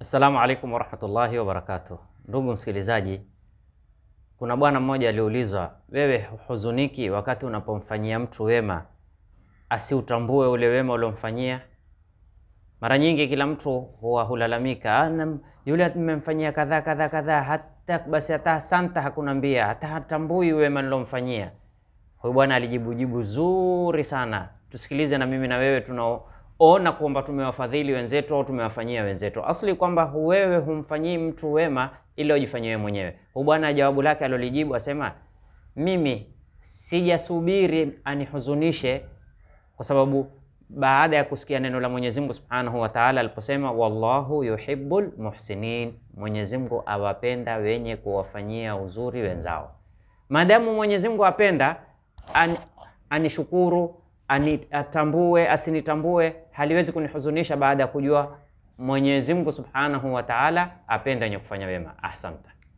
Assalamu alaikum warahmatullahi wabarakatuh. Ndugu msikilizaji, kuna bwana mmoja aliulizwa, wewe huzuniki wakati unapomfanyia mtu wema asiutambue ule wema uliomfanyia? Mara nyingi kila mtu huwa hulalamika, ah, yule nimemfanyia kadhaa kadhaa kadhaa, hata basi hata santa hakunambia, hata hatambui wema nilomfanyia. Huyu bwana alijibu jibu zuri sana, tusikilize na mimi na wewe tunao ona kwamba kuomba tumewafadhili wenzetu au tumewafanyia wenzetu. Asli kwamba wewe humfanyii mtu wema ili ujifanyie mwenyewe. Huyu bwana jawabu lake alolijibu asema, mimi sijasubiri anihuzunishe, kwa sababu baada ya kusikia neno la Mwenyezi Mungu Subhanahu wa Ta'ala aliposema wallahu yuhibbul muhsinin, Mwenyezi Mungu awapenda wenye kuwafanyia uzuri wenzao. madamu Mwenyezi Mungu apenda an, anishukuru atambue asinitambue, haliwezi kunihuzunisha baada ya kujua Mwenyezi Mungu Subhanahu wa Ta'ala apenda wenye kufanya wema. Ahsanta.